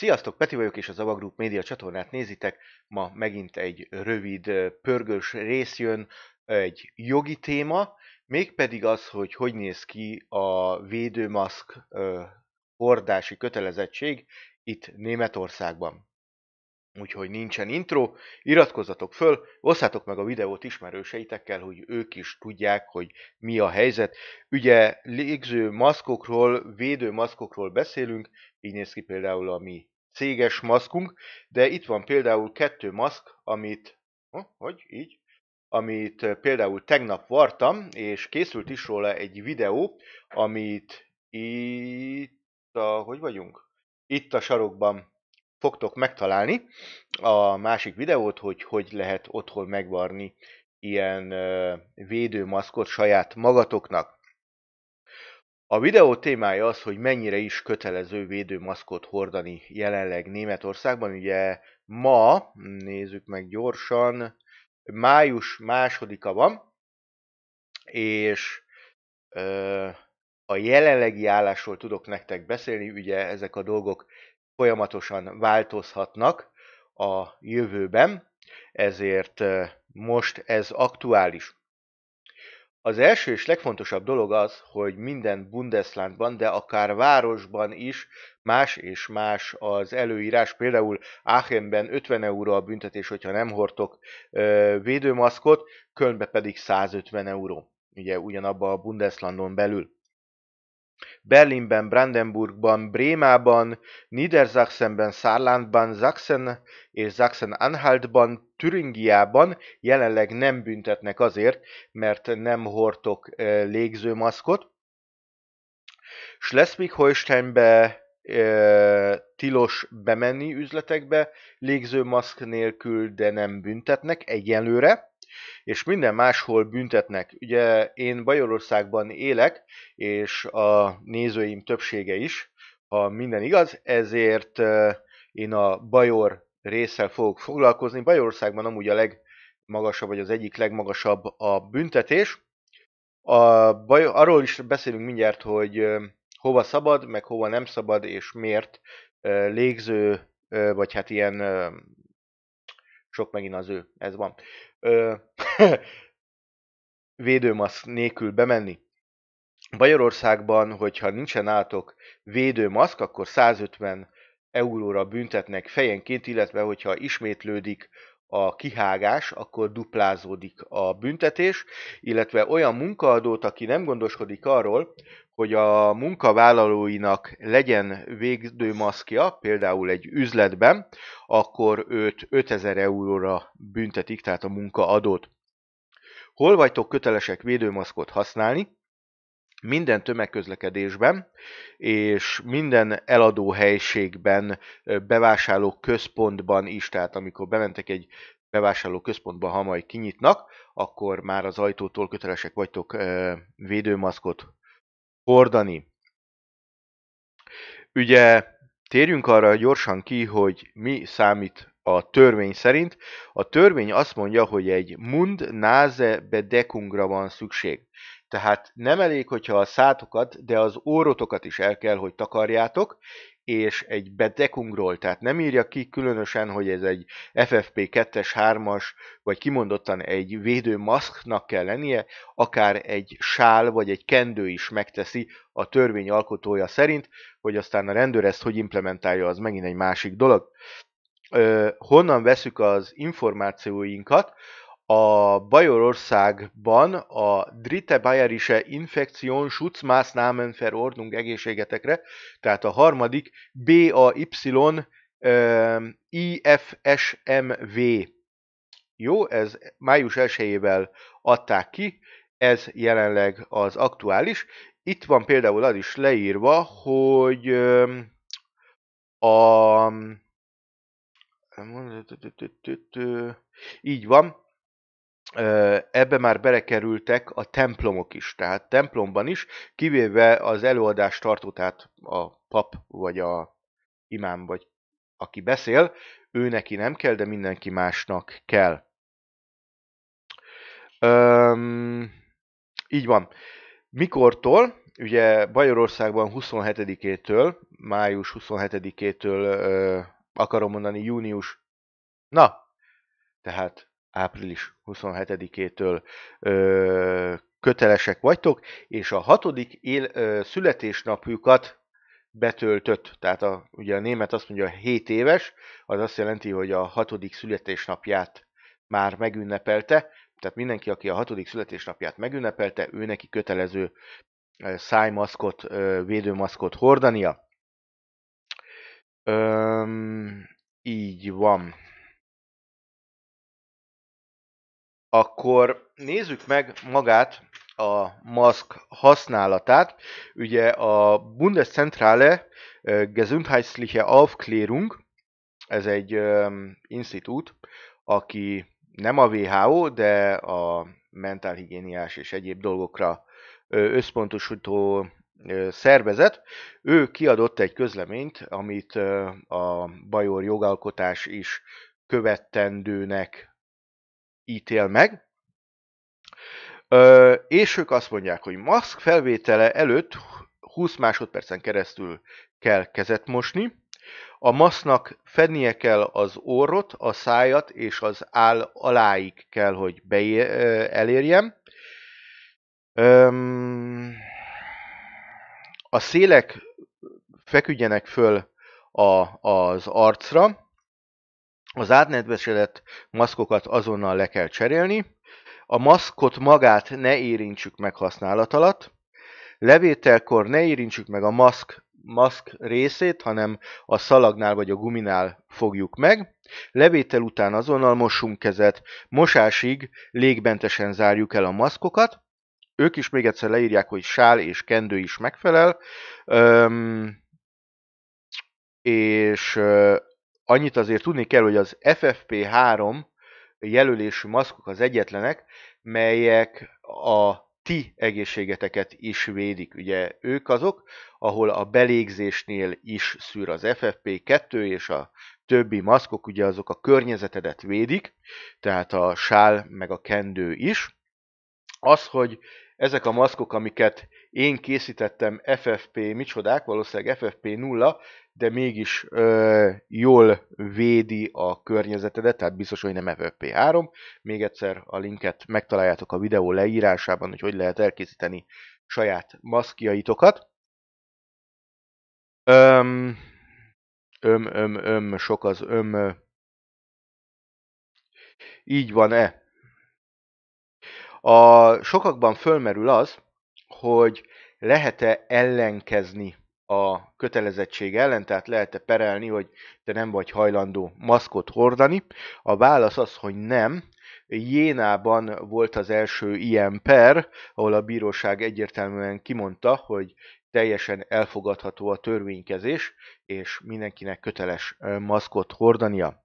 Sziasztok, Peti vagyok és a Avagroup média csatornát nézitek. Ma megint egy rövid, pörgős rész jön, egy jogi téma, mégpedig az, hogy hogy néz ki a védőmaszk hordási kötelezettség itt Németországban. Úgyhogy nincsen intro, iratkozzatok föl, osszátok meg a videót ismerőseitekkel, hogy ők is tudják, hogy mi a helyzet. Ugye légző maszkokról, védő maszkokról beszélünk, így néz ki például a mi céges maszkunk, de itt van például kettő maszk, amit, oh, hogy így, amit eh, például tegnap vartam, és készült is róla egy videó, amit itt a, hogy vagyunk? Itt a sarokban fogtok megtalálni a másik videót, hogy hogy lehet otthon megvarni ilyen eh, védőmaszkot saját magatoknak. A videó témája az, hogy mennyire is kötelező védőmaszkot hordani jelenleg Németországban. Ugye ma, nézzük meg gyorsan, május másodika van, és ö, a jelenlegi állásról tudok nektek beszélni, ugye ezek a dolgok folyamatosan változhatnak a jövőben, ezért most ez aktuális. Az első és legfontosabb dolog az, hogy minden Bundeslandban, de akár városban is más és más az előírás. Például Aachenben 50 euró a büntetés, hogyha nem hordtok védőmaszkot, Kölnbe pedig 150 euró, ugye ugyanabba a Bundeslandon belül. Berlinben, Brandenburgban, Brémában, Niedersachsenben, Saarlandban, Sachsen és Sachsen-Anhaltban Türingiában jelenleg nem büntetnek azért, mert nem hordtok légzőmaszkot. Schleswig-Holsteinbe tilos bemenni üzletekbe légzőmaszk nélkül, de nem büntetnek egyelőre és minden máshol büntetnek. Ugye én Bajorországban élek, és a nézőim többsége is, ha minden igaz, ezért én a Bajor résszel fogok foglalkozni. Bajorországban amúgy a legmagasabb, vagy az egyik legmagasabb a büntetés. A baj, arról is beszélünk mindjárt, hogy hova szabad, meg hova nem szabad, és miért légző, vagy hát ilyen sok megint az ő, ez van. Védőmaszk nélkül bemenni. Bajorországban, hogyha nincsen átok védőmaszk, akkor 150 euróra büntetnek fejenként, illetve hogyha ismétlődik a kihágás, akkor duplázódik a büntetés, illetve olyan munkaadót, aki nem gondoskodik arról, hogy a munkavállalóinak legyen védőmaszkja, például egy üzletben, akkor őt 5000 euróra büntetik, tehát a munkaadót. Hol vagytok kötelesek védőmaszkot használni? minden tömegközlekedésben és minden eladó helységben, bevásárló központban is, tehát amikor bementek egy bevásárló központba ha majd kinyitnak, akkor már az ajtótól kötelesek vagytok védőmaszkot hordani. Ugye térjünk arra gyorsan ki, hogy mi számít a törvény szerint. A törvény azt mondja, hogy egy mund nase bedekungra van szükség. Tehát nem elég, hogyha a szátokat, de az órotokat is el kell, hogy takarjátok, és egy bedekungról, tehát nem írja ki különösen, hogy ez egy FFP2-es, 3-as, vagy kimondottan egy védőmaszknak kell lennie, akár egy sál vagy egy kendő is megteszi a törvény alkotója szerint, hogy aztán a rendőr ezt hogy implementálja, az megint egy másik dolog. Honnan veszük az információinkat? A Bajorországban a Dritte Bayerische Infektion Schutzmaßnahmen Verordnung egészségetekre, tehát a harmadik BAY IFSMV. Jó, ez május 1 adták ki, ez jelenleg az aktuális. Itt van például az is leírva, hogy a... Így van, ebbe már belekerültek a templomok is, tehát templomban is, kivéve az előadást tartó, tehát a pap, vagy a imám, vagy aki beszél, ő neki nem kell, de mindenki másnak kell. Üm, így van. Mikortól, ugye Bajorországban 27-től, május 27-től, akarom mondani, június, na, tehát április 27-től kötelesek vagytok, és a hatodik él, ö, születésnapjukat betöltött, tehát a, ugye a német azt mondja 7 éves, az azt jelenti, hogy a hatodik születésnapját már megünnepelte, tehát mindenki, aki a hatodik születésnapját megünnepelte, ő neki kötelező szájmaszkot, védőmaszkot hordania. Öm, így van. akkor nézzük meg magát a maszk használatát. Ugye a Bundeszentrale Gesundheitliche Aufklärung, ez egy um, institút, aki nem a WHO, de a mentálhigiéniás és egyéb dolgokra összpontosító szervezet, ő kiadott egy közleményt, amit a bajor jogalkotás is követendőnek ítél meg, Ö, és ők azt mondják, hogy maszk felvétele előtt 20 másodpercen keresztül kell kezet mosni, a masznak fednie kell az orrot, a szájat és az áll aláig kell, hogy be, elérjem. a szélek feküdjenek föl a, az arcra, az átnedvesedett maszkokat azonnal le kell cserélni, a maszkot magát ne érintsük meg használat alatt, levételkor ne érintsük meg a maszk, maszk részét, hanem a szalagnál vagy a guminál fogjuk meg, levétel után azonnal mossunk kezet, mosásig légbentesen zárjuk el a maszkokat, ők is még egyszer leírják, hogy sál és kendő is megfelel, Öm, és annyit azért tudni kell, hogy az FFP3 jelölésű maszkok az egyetlenek, melyek a ti egészségeteket is védik. Ugye ők azok, ahol a belégzésnél is szűr az FFP2 és a többi maszkok, ugye azok a környezetedet védik, tehát a sál meg a kendő is. Az, hogy ezek a maszkok, amiket én készítettem FFP, micsodák, valószínűleg FFP 0, de mégis ö, jól védi a környezetedet, tehát biztos, hogy nem FFP 3. Még egyszer a linket megtaláljátok a videó leírásában, hogy hogy lehet elkészíteni saját maszkjaitokat. Öm, öm, öm, öm, sok az öm. Így van-e? A sokakban fölmerül az, hogy lehet-e ellenkezni a kötelezettség ellen, tehát lehet-e perelni, hogy te nem vagy hajlandó maszkot hordani. A válasz az, hogy nem. Jénában volt az első ilyen per, ahol a bíróság egyértelműen kimondta, hogy teljesen elfogadható a törvénykezés, és mindenkinek köteles maszkot hordania.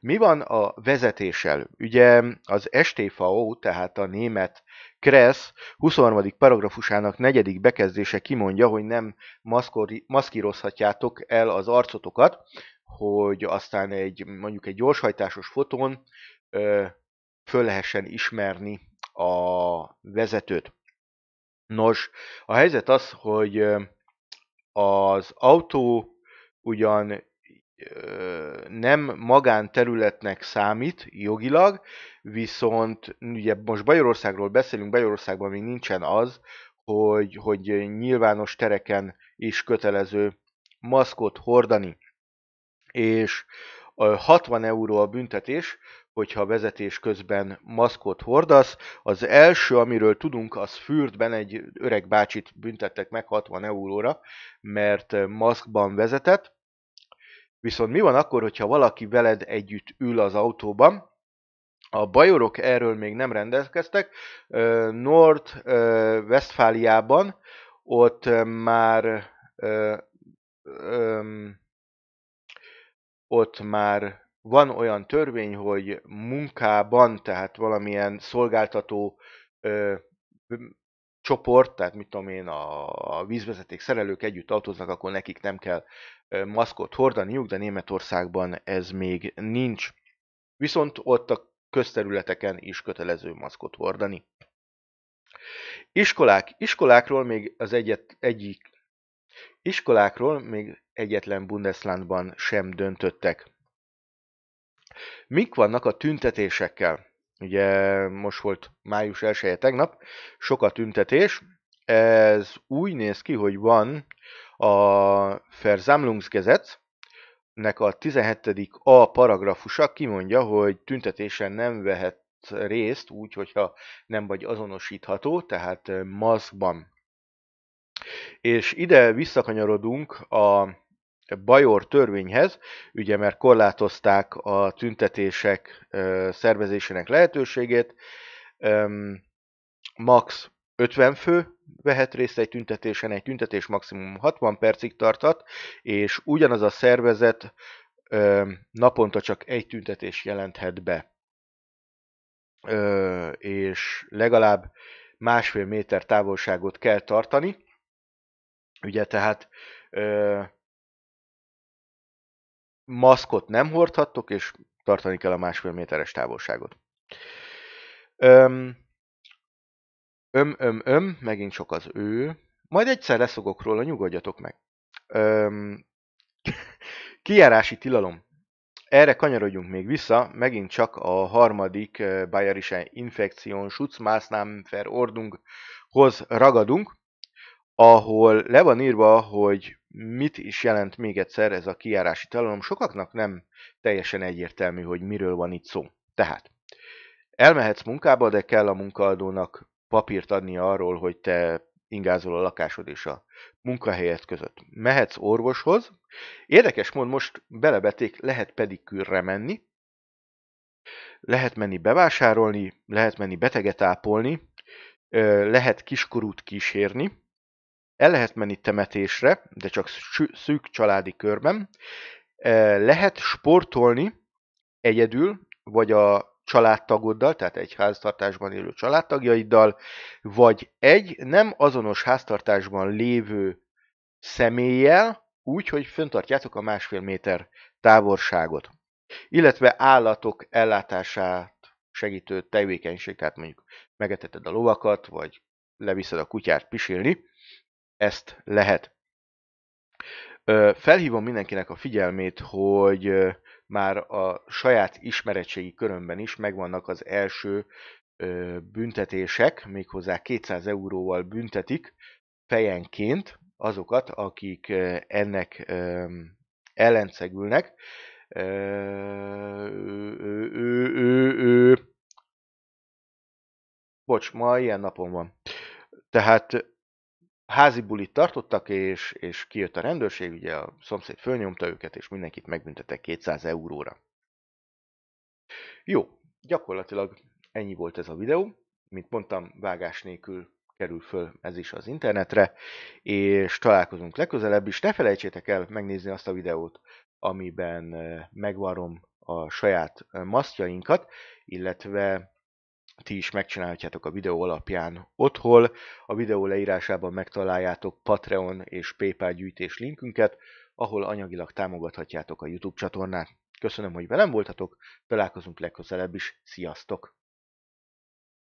Mi van a vezetéssel? Ugye az STVO, tehát a német Kressz 23. paragrafusának negyedik bekezdése kimondja, hogy nem maszkori, maszkírozhatjátok el az arcotokat, hogy aztán egy mondjuk egy gyorshajtásos fotón ö, föl lehessen ismerni a vezetőt. Nos, a helyzet az, hogy az autó ugyan nem magánterületnek számít jogilag, viszont ugye most Bajorországról beszélünk, Bajorországban még nincsen az, hogy, hogy nyilvános tereken is kötelező maszkot hordani. És 60 euró a büntetés, hogyha vezetés közben maszkot hordasz. Az első, amiről tudunk, az Fürdben egy öreg bácsit büntettek meg 60 euróra, mert maszkban vezetett, Viszont mi van akkor, hogyha valaki veled együtt ül az autóban? A bajorok erről még nem rendelkeztek. North Westfáliában ott már ott már van olyan törvény, hogy munkában, tehát valamilyen szolgáltató csoport, tehát mit tudom én, a, a vízvezeték szerelők együtt autóznak, akkor nekik nem kell maszkot hordaniuk, de Németországban ez még nincs. Viszont ott a közterületeken is kötelező maszkot hordani. Iskolák. Iskolákról még az egyet, egyik Iskolákról még egyetlen Bundeslandban sem döntöttek. Mik vannak a tüntetésekkel? ugye most volt május 1 -e, tegnap, sokat tüntetés, ez úgy néz ki, hogy van a Versammlungsgesetz, nek a 17. a paragrafusa kimondja, hogy tüntetésen nem vehet részt úgy, hogyha nem vagy azonosítható, tehát maszkban. És ide visszakanyarodunk a Bajor törvényhez, ugye mert korlátozták a tüntetések szervezésének lehetőségét, max 50 fő vehet részt egy tüntetésen, egy tüntetés maximum 60 percig tartat, és ugyanaz a szervezet naponta csak egy tüntetés jelenthet be. És legalább másfél méter távolságot kell tartani. Ugye tehát maszkot nem hordhattok, és tartani kell a másfél méteres távolságot. Öm, öm, öm, öm, megint sok az ő. Majd egyszer leszogok róla, nyugodjatok meg. Öm, kijárási tilalom. Erre kanyarodjunk még vissza, megint csak a harmadik Bayerische Infektion Schutzmaßnahmen Ordnunghoz ragadunk, ahol le van írva, hogy mit is jelent még egyszer ez a kiárási tilalom. Sokaknak nem teljesen egyértelmű, hogy miről van itt szó. Tehát elmehetsz munkába, de kell a munkaadónak papírt adni arról, hogy te ingázol a lakásod és a munkahelyed között. Mehetsz orvoshoz, érdekes mond most belebeték, lehet pedig külre menni, lehet menni bevásárolni, lehet menni beteget ápolni, lehet kiskorút kísérni, el lehet menni temetésre, de csak szűk családi körben. E, lehet sportolni egyedül, vagy a családtagoddal, tehát egy háztartásban élő családtagjaiddal, vagy egy nem azonos háztartásban lévő személlyel, úgy, hogy föntartjátok a másfél méter távolságot. Illetve állatok ellátását segítő tevékenység, tehát mondjuk megeteted a lovakat, vagy leviszed a kutyát pisilni, ezt lehet. Felhívom mindenkinek a figyelmét, hogy már a saját ismeretségi körömben is megvannak az első büntetések, méghozzá 200 euróval büntetik fejenként azokat, akik ennek ellenszegülnek. Ő, ő, ő, ő. Bocs, ma ilyen napon van. Tehát házi bulit tartottak, és, és kijött a rendőrség, ugye a szomszéd fölnyomta őket, és mindenkit megbüntetek 200 euróra. Jó, gyakorlatilag ennyi volt ez a videó. Mint mondtam, vágás nélkül kerül föl ez is az internetre, és találkozunk legközelebb is. Ne felejtsétek el megnézni azt a videót, amiben eh, megvarom a saját eh, masztjainkat, illetve ti is megcsinálhatjátok a videó alapján otthon. A videó leírásában megtaláljátok Patreon és PayPal gyűjtés linkünket, ahol anyagilag támogathatjátok a YouTube csatornát. Köszönöm, hogy velem voltatok, találkozunk legközelebb is, sziasztok!